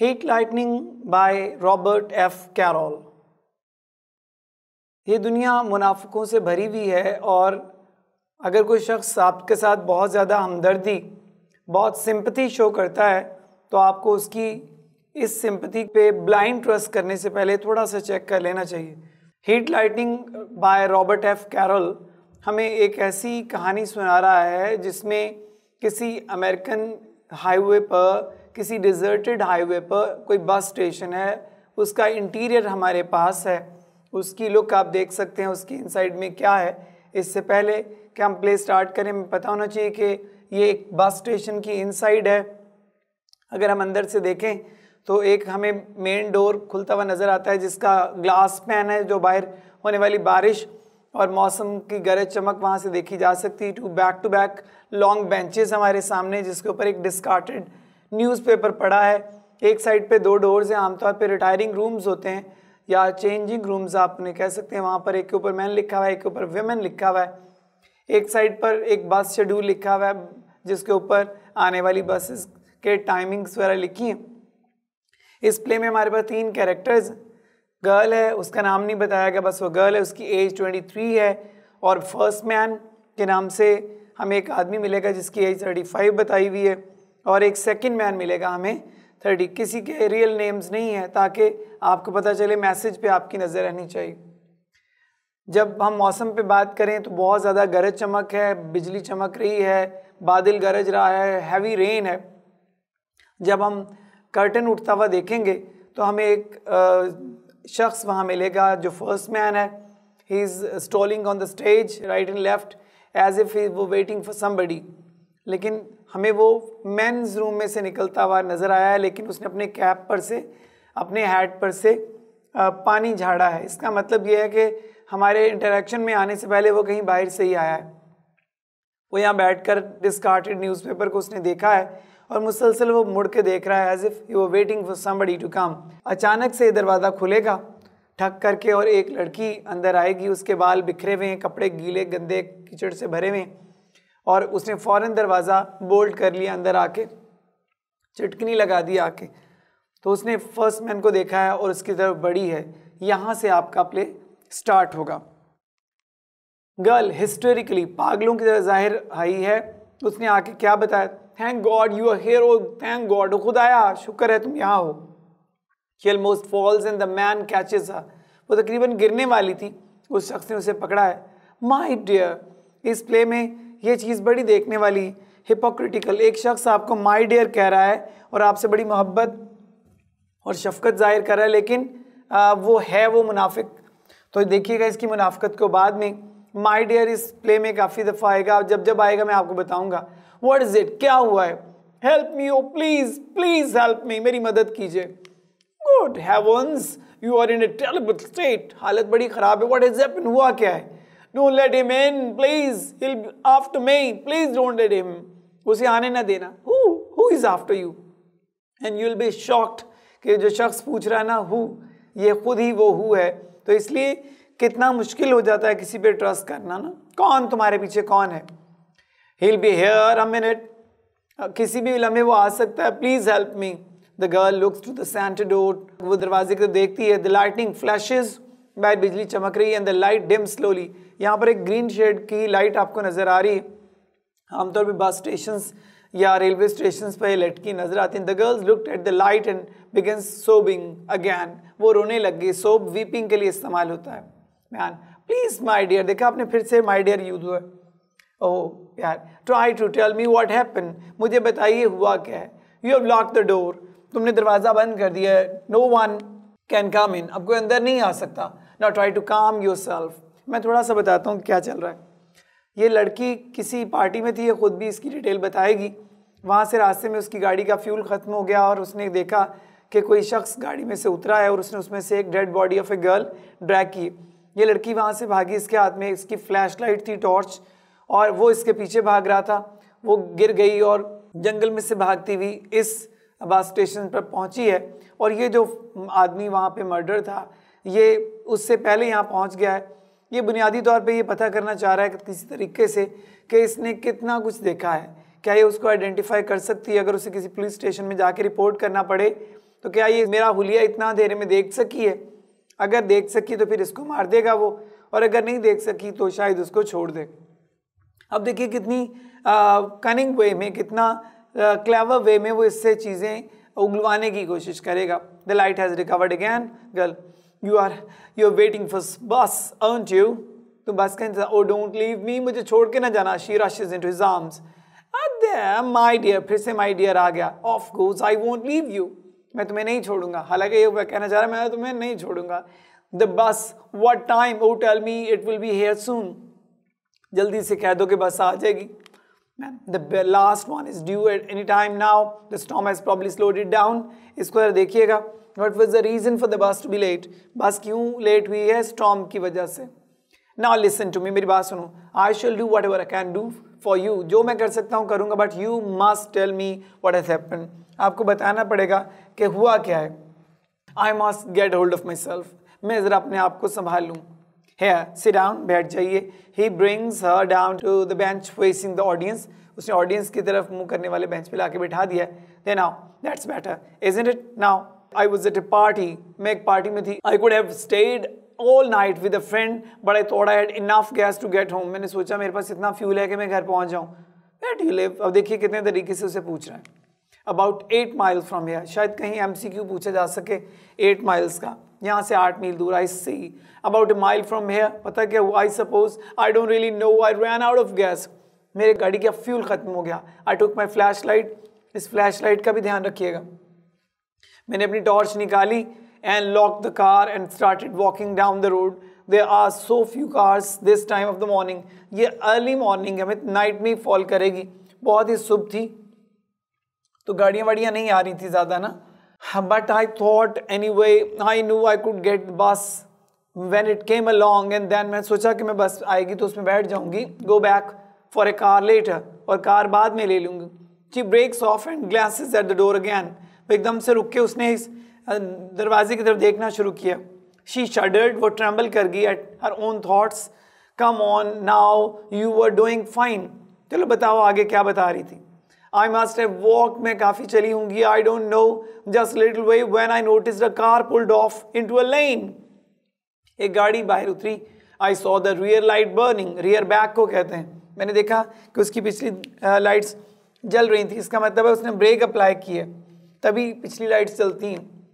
Heat lightning by Robert F Carroll ये दुनिया मुनाफिकों से भरी हुई है और अगर कोई शख्स आपके साथ बहुत ज़्यादा हमदर्दी बहुत सिंपथी शो करता है तो आपको उसकी इस सिंपथी पे ब्लाइंड ट्रस्ट करने से पहले थोड़ा सा चेक कर लेना चाहिए heat lighting by Robert F Carroll हमें एक ऐसी कहानी सुना रहा है जिसमें किसी अमेरिकन हाईवे पर किसी डिज़र्टेड हाईवे पर कोई बस स्टेशन है उसका इंटीरियर हमारे पास है उसकी लुक आप देख सकते हैं उसकी इनसाइड में क्या है इससे पहले कि हम प्ले स्टार्ट करें पता होना चाहिए कि ये एक बस स्टेशन की इनसाइड है अगर हम अंदर से देखें तो एक हमें मेन डोर खुलता हुआ नज़र आता है जिसका ग्लास पैन है जो बाहर होने वाली बारिश और मौसम की गरज चमक वहाँ से देखी जा सकती है two back to back long benches हमारे सामने जिसके ऊपर एक डिस्कार्टेड न्यूज़पेपर पढ़ा है एक साइड पे दो डोर्स हैं आमतौर पे रिटायरिंग रूम्स होते हैं या चेंजिंग रूम्स आप उन्हें कह सकते हैं वहाँ पर एक के ऊपर मैन लिखा हुआ है एक के ऊपर वेमेन लिखा हुआ है एक साइड पर एक बस शेड्यूल लिखा हुआ है जिसके ऊपर आने वाली बसेस के टाइमिंग्स वगैरह लिखी हैं इस प्ले में हमारे पास तीन कैरेक्टर्स गर्ल है उसका नाम नहीं बताया गया बस वो गर्ल है उसकी एज ट्वेंटी थ्री है और फर्स्ट मैन के नाम से हमें एक आदमी मिलेगा जिसकी एज थर्टी फाइव बताई हुई है और एक सेकेंड मैन मिलेगा हमें थर्टी किसी के रियल नेम्स नहीं है ताकि आपको पता चले मैसेज पे आपकी नज़र रहनी चाहिए जब हम मौसम पे बात करें तो बहुत ज़्यादा गरज चमक है बिजली चमक रही है बादल गरज रहा है हैवी रेन है जब हम कर्टन उठता हुआ देखेंगे तो हमें एक शख्स वहाँ मिलेगा जो फर्स्ट मैन है he is strolling on the stage right and left as if he वो वेटिंग फॉर समबडी लेकिन हमें वो मेन्स रूम में से निकलता हुआ नज़र आया है लेकिन उसने अपने कैप पर से अपने हैट पर से पानी झाड़ा है इसका मतलब ये है कि हमारे इंटरेक्शन में आने से पहले वो कहीं बाहर से ही आया है वो यहाँ बैठ कर डिस्कार्टेड न्यूज़पेपर को उसने देखा है और मुसलसल वो मुड़ के देख रहा है as if you waiting for somebody to come अचानक से दरवाज़ा खुलेगा ठक करके और एक लड़की अंदर आएगी उसके बाल बिखरे हुए हैं कपड़े गीले गंदे कीचड़ से भरे हुए हैं और उसने फ़ौरन दरवाज़ा बोल्ट कर लिया अंदर आके चटकनी लगा दी आके तो उसने फर्स्ट मैन को देखा है और उसकी तरफ बड़ी है यहाँ से आपका प्ले स्टार्ट होगा गर्ल हिस्टोरिकली पागलों की तरह जाहिर आई है उसने आके क्या बताया thank God you are here oh thank God आया शुक्र है तुम यहाँ हो ही almost falls and the man catches वो तकरीबन गिरने वाली थी उस शख्स ने उसे पकड़ा है माई डियर इस प्ले में ये चीज़ बड़ी देखने वाली हिपोक्रिटिकल एक शख्स आपको माई डियर कह रहा है और आपसे बड़ी मोहब्बत और शफकत जाहिर कर रहा है लेकिन आ, वो है वो मुनाफिक तो देखिएगा इसकी मुनाफकत को बाद में माई डियर इस प्ले में काफ़ी दफ़ा आएगा जब जब आएगा मैं आपको बताऊँगा वट इज़ इट क्या हुआ है help me oh please please help me मेरी मदद कीजिए good heavens you are in a terrible state हालत बड़ी ख़राब है वट इज़ हुआ क्या है don't let him in please he'll after me please don't let him उसे आने ना देना who who is after you and you will be shocked कि जो शख्स पूछ रहा है ना हु ये खुद ही वो हु है तो इसलिए कितना मुश्किल हो जाता है किसी पे ट्रस्ट करना ना कौन तुम्हारे पीछे कौन है will be here a minute किसी भी लम्हे वो आ सकता है please help me the girl looks to the सैंटाडोट वो दरवाजे को देखती है द लाइटिंग फ्लैशेज बाहर बिजली चमक रही है and the light dim slowly यहाँ पर एक ग्रीन शेड की लाइट आपको नज़र आ रही है आमतौर पर बस स्टेशन या रेलवे स्टेशन पर लटकी नजर आती हैं the girls look at the light and began sobbing again वो रोने लग गई सोब वीपिंग के लिए इस्तेमाल होता है मैन प्लीज़ माई डियर देखा आपने फिर से माई डियर यूज हुआ ओह oh, यार try to tell me what happen मुझे बताइए हुआ क्या है you have lock the door तुमने दरवाज़ा बंद कर दिया है no one can come in अब कोई अंदर नहीं आ सकता ना try to calm yourself मैं थोड़ा सा बताता हूँ क्या चल रहा है ये लड़की किसी पार्टी में थी ये ख़ुद भी इसकी डिटेल बताएगी वहाँ से रास्ते में उसकी गाड़ी का फ्यूल ख़त्म हो गया और उसने देखा कि कोई शख्स गाड़ी में से उतरा है और उसने उसमें से एक dead body of a girl drag की ये लड़की वहाँ से भागी इसके हाथ में इसकी फ्लैश लाइट थी टॉर्च और वो इसके पीछे भाग रहा था वो गिर गई और जंगल में से भागती हुई इस बस स्टेशन पर पहुँची है और ये जो आदमी वहाँ पर मर्डर था ये उससे पहले यहाँ पहुँच गया है ये बुनियादी तौर पे ये पता करना चाह रहा है कि किसी तरीके से कि इसने कितना कुछ देखा है क्या ये उसको आइडेंटिफाई कर सकती है अगर उसे किसी पुलिस स्टेशन में जाके रिपोर्ट करना पड़े तो क्या ये मेरा हुलिया इतना देर में देख सकी है अगर देख सकी तो फिर इसको मार देगा वो और अगर नहीं देख सकी तो शायद उसको छोड़ दे अब देखिए कितनी कनिंग वे में कितना क्लेवर वे में वो इससे चीज़ें उगलवाने की कोशिश करेगा the light has recovered again girl you are you are waiting for bus earn you तो बस का इंतजार ओ डोंट लीव मी मुझे छोड़ के ना जाना she rushes into exams my dear फिर से माई डियर आ गया of course I won't leave you मैं तुम्हें नहीं छोड़ूंगा हालांकि ये कहना चाह रहा मैं तुम्हें नहीं छोड़ूंगा the bus what time oh tell me it will be here soon जल्दी से कह दो कि बस आ जाएगी the last one is due at any time now the storm has probably slowed it down. इसको जरा देखिएगा what was the reason for the bus to be late bus क्यों लेट हुई है स्टॉम की वजह से नाउ लिसन टू मी मेरी बात सुनो I shall do whatever I can do for you जो मैं कर सकता हूँ करूँगा but you must tell me what has happen आपको बताना पड़ेगा कि हुआ क्या है I must get hold of myself मैं ज़रा अपने आप को संभाल लूँ हेयर सी डाउन बैठ जाइए he brings her down to the bench facing the audience उसने ऑडियंस की तरफ मुंह करने वाले बेंच पे लाके बैठा दिया there now that's better is it now I was at a party मैं एक पार्टी में थी I could have stayed all night with a friend but I थोड़ा had enough gas to get home मैंने सोचा मेरे पास इतना फ्यूल है कि मैं घर पहुंच जाऊँ बैठ यू लिव अब देखिए कितने तरीके से उसे पूछ रहा है about eight mile from here शायद कहीं एम सी क्यू पूछा जा सके एट माइल्स का यहाँ से आठ मील दूर I see about a mile from here पता क्या हुआ I suppose I don't really know I ran out of gas मेरे गाड़ी का फ्यूल ख़त्म हो गया I took my flashlight इस फ्लैश लाइट का भी ध्यान रखिएगा मैंने अपनी टॉर्च निकाली and lock the car and started walking down the road there are so few cars this time of the morning ये अर्ली मॉर्निंग है नाइट में ही फॉल करेगी बहुत ही शुभ थी तो गाड़ियाँ वाड़ियाँ नहीं आ रही थी ज़्यादा ना but I thought anyway I know I could get bus when it came along and then मैं सोचा कि मैं बस आएगी तो उसमें बैठ जाऊँगी go back for a car later और कार बाद में ले लूँगी जी breaks off and glances at the door again वो एकदम से रुक के उसने इस दरवाजे की तरफ देखना शुरू किया शी शडर्ड वो ट्रेवल कर गई at her own thoughts come on now you are doing fine चलो बताओ आगे क्या बता रही थी आई मस्ट है वॉक में काफ़ी चली होंगी I don't know just little way when I notice the car pulled off to a lane एक गाड़ी बाहर उतरी I saw the rear light burning rear back को कहते हैं मैंने देखा कि उसकी पिछली लाइट्स जल रही थी इसका मतलब है उसने ब्रेक अप्लाई किए तभी पिछली लाइट्स चलती हैं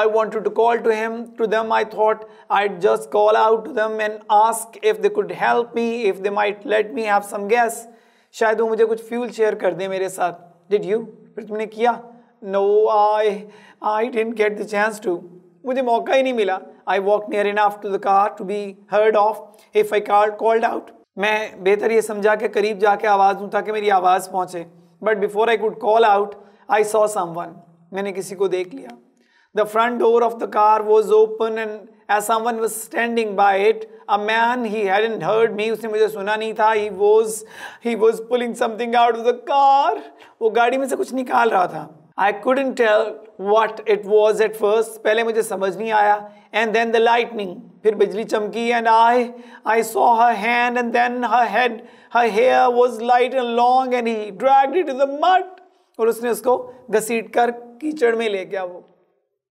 I want to call to them to them, I thought I just call out to them and ask if they could help me if they might let me have some gas शायद वो मुझे कुछ fuel share कर दें मेरे साथ did you फिर तुमने किया no I I didn't get the chance to मुझे मौका ही नहीं मिला I walk near enough to the car to be heard of if I car called out मैं बेहतर ये समझा के करीब जाके आवाज़ दूँ ताकि मेरी आवाज़ पहुँचे but before I could call out I saw some मैंने किसी को देख लिया the front door of the car was open and as someone was standing by it a man he had hadn't heard me उसने मुझे सुना नहीं था he was he was pulling something out of the car वो गाड़ी में से कुछ निकाल रहा था I couldn't tell what it was at first पहले मुझे समझ नहीं आया एंड देन द लाइटनिंग फिर बिजली चमकी and I I saw her hand and then her head her hair was light and long and he dragged it in the mud और उसने उसको घसीट कर कीचड़ में ले गया वो